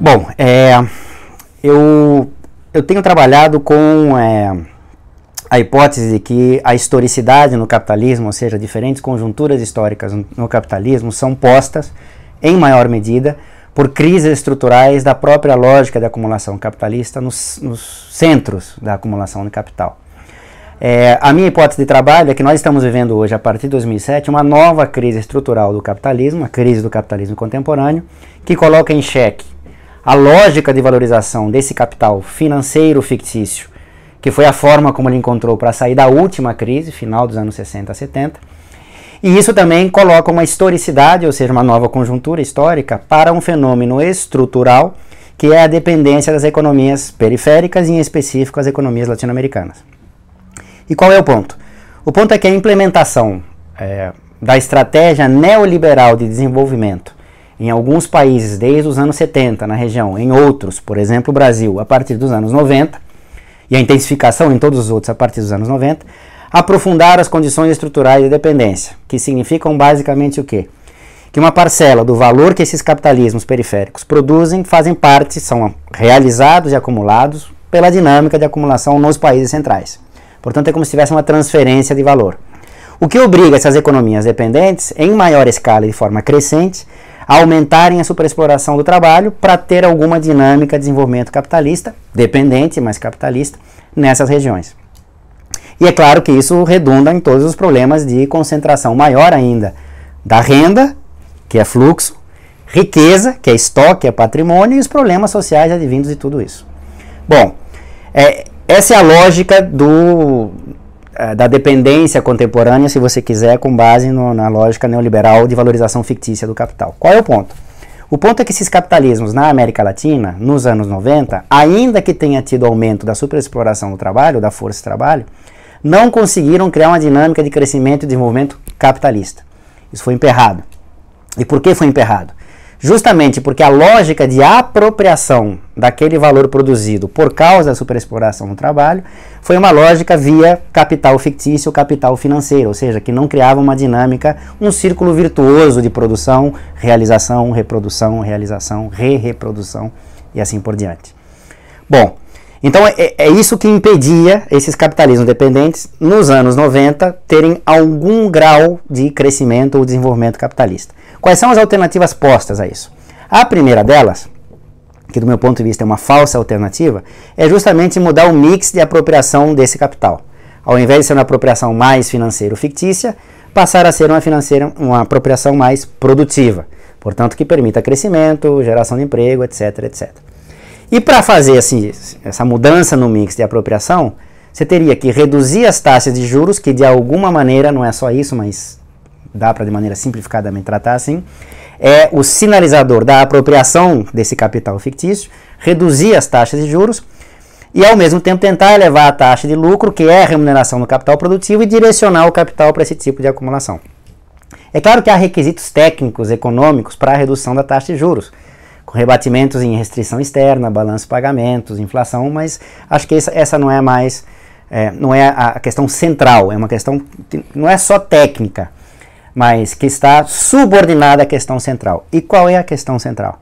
Bom, é, eu, eu tenho trabalhado com é, a hipótese de que a historicidade no capitalismo, ou seja, diferentes conjunturas históricas no capitalismo, são postas, em maior medida, por crises estruturais da própria lógica de acumulação capitalista nos, nos centros da acumulação de capital. É, a minha hipótese de trabalho é que nós estamos vivendo hoje, a partir de 2007, uma nova crise estrutural do capitalismo, a crise do capitalismo contemporâneo, que coloca em xeque a lógica de valorização desse capital financeiro fictício, que foi a forma como ele encontrou para sair da última crise, final dos anos 60 a 70. E isso também coloca uma historicidade, ou seja, uma nova conjuntura histórica, para um fenômeno estrutural que é a dependência das economias periféricas, em específico as economias latino-americanas. E qual é o ponto? O ponto é que a implementação é, da estratégia neoliberal de desenvolvimento em alguns países, desde os anos 70 na região, em outros, por exemplo, o Brasil, a partir dos anos 90, e a intensificação em todos os outros a partir dos anos 90, aprofundar as condições estruturais de dependência, que significam basicamente o quê? Que uma parcela do valor que esses capitalismos periféricos produzem fazem parte, são realizados e acumulados pela dinâmica de acumulação nos países centrais. Portanto, é como se tivesse uma transferência de valor. O que obriga essas economias dependentes, em maior escala e de forma crescente, aumentarem a superexploração do trabalho para ter alguma dinâmica de desenvolvimento capitalista, dependente, mas capitalista, nessas regiões. E é claro que isso redunda em todos os problemas de concentração maior ainda da renda, que é fluxo, riqueza, que é estoque, é patrimônio, e os problemas sociais advindos de tudo isso. Bom, é, essa é a lógica do, é, da dependência contemporânea, se você quiser, com base no, na lógica neoliberal de valorização fictícia do capital. Qual é o ponto? O ponto é que esses capitalismos na América Latina, nos anos 90, ainda que tenha tido aumento da superexploração do trabalho, da força de trabalho, não conseguiram criar uma dinâmica de crescimento e desenvolvimento capitalista. Isso foi emperrado. E por que foi emperrado? Justamente porque a lógica de apropriação daquele valor produzido por causa da superexploração do trabalho foi uma lógica via capital fictício, capital financeiro, ou seja, que não criava uma dinâmica, um círculo virtuoso de produção, realização, reprodução, realização, re-reprodução e assim por diante. Bom, então é, é, é, isso que impedia esses capitalismos dependentes nos anos 90 terem algum grau de crescimento ou desenvolvimento capitalista. Quais são as alternativas postas a isso? A primeira delas, que do meu ponto de vista é uma falsa alternativa, é justamente mudar o mix de apropriação desse capital. Ao invés de ser uma apropriação mais financeira ou fictícia, passar a ser uma, financeira, uma apropriação mais produtiva, portanto que permita crescimento, geração de emprego, etc, etc. E para fazer assim, essa mudança no mix de apropriação, você teria que reduzir as taxas de juros, que de alguma maneira, não é só isso, mas dá para de maneira simplificadamente tratar assim, é o sinalizador da apropriação desse capital fictício, reduzir as taxas de juros e ao mesmo tempo tentar elevar a taxa de lucro, que é a remuneração do capital produtivo, e direcionar o capital para esse tipo de acumulação. É claro que há requisitos técnicos, econômicos para a redução da taxa de juros com rebatimentos em restrição externa, balanço de pagamentos, inflação, mas acho que essa, essa não é mais, é, não é a questão central, é uma questão que não é só técnica, mas que está subordinada à questão central. E qual é a questão central?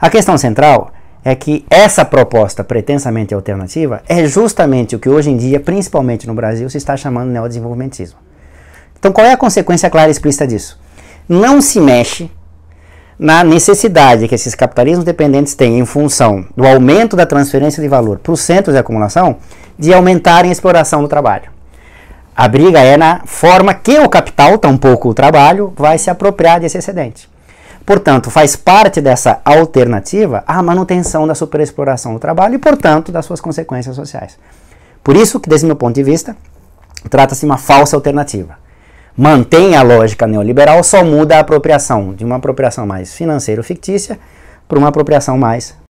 A questão central é que essa proposta pretensamente alternativa é justamente o que hoje em dia, principalmente no Brasil, se está chamando neodesenvolvimentismo. Então, qual é a consequência clara e explícita disso? Não se mexe na necessidade que esses capitalismos dependentes têm em função do aumento da transferência de valor para os centros de acumulação de aumentarem a exploração do trabalho. A briga é na forma que o capital, tampouco o trabalho, vai se apropriar desse excedente. Portanto, faz parte dessa alternativa a manutenção da superexploração do trabalho e, portanto, das suas consequências sociais. Por isso que, desse meu ponto de vista, trata-se de uma falsa alternativa mantém a lógica neoliberal, só muda a apropriação de uma apropriação mais ou fictícia para uma apropriação mais